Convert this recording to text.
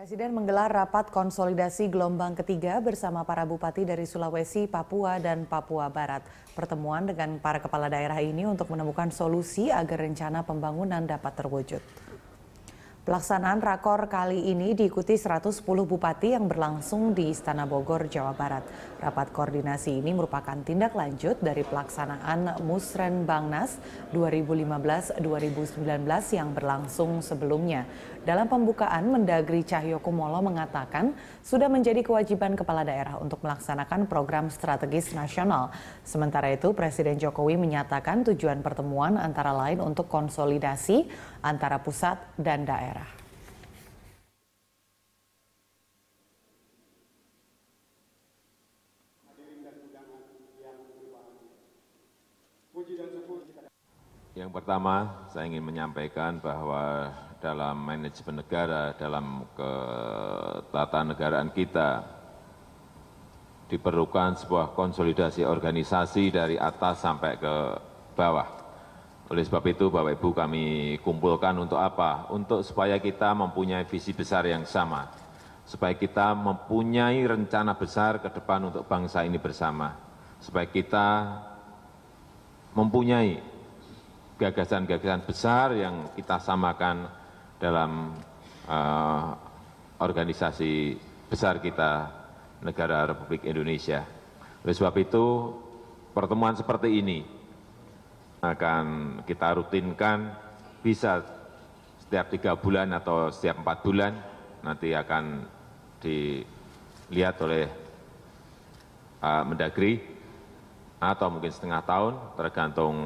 Presiden menggelar rapat konsolidasi gelombang ketiga bersama para bupati dari Sulawesi, Papua, dan Papua Barat. Pertemuan dengan para kepala daerah ini untuk menemukan solusi agar rencana pembangunan dapat terwujud. Pelaksanaan rakor kali ini diikuti 110 bupati yang berlangsung di Istana Bogor, Jawa Barat. Rapat koordinasi ini merupakan tindak lanjut dari pelaksanaan Musren Bangnas 2015-2019 yang berlangsung sebelumnya. Dalam pembukaan, Mendagri Cahyokumolo mengatakan sudah menjadi kewajiban kepala daerah untuk melaksanakan program strategis nasional. Sementara itu, Presiden Jokowi menyatakan tujuan pertemuan antara lain untuk konsolidasi antara pusat dan daerah daerah. Yang pertama, saya ingin menyampaikan bahwa dalam manajemen negara, dalam ketatanegaraan kita, diperlukan sebuah konsolidasi organisasi dari atas sampai ke bawah. Oleh sebab itu Bapak Ibu kami kumpulkan untuk apa? Untuk supaya kita mempunyai visi besar yang sama. Supaya kita mempunyai rencana besar ke depan untuk bangsa ini bersama. Supaya kita mempunyai gagasan-gagasan besar yang kita samakan dalam uh, organisasi besar kita negara Republik Indonesia. Oleh sebab itu pertemuan seperti ini akan kita rutinkan bisa setiap tiga bulan atau setiap empat bulan nanti akan dilihat oleh Pak eh, Mendagri atau mungkin setengah tahun tergantung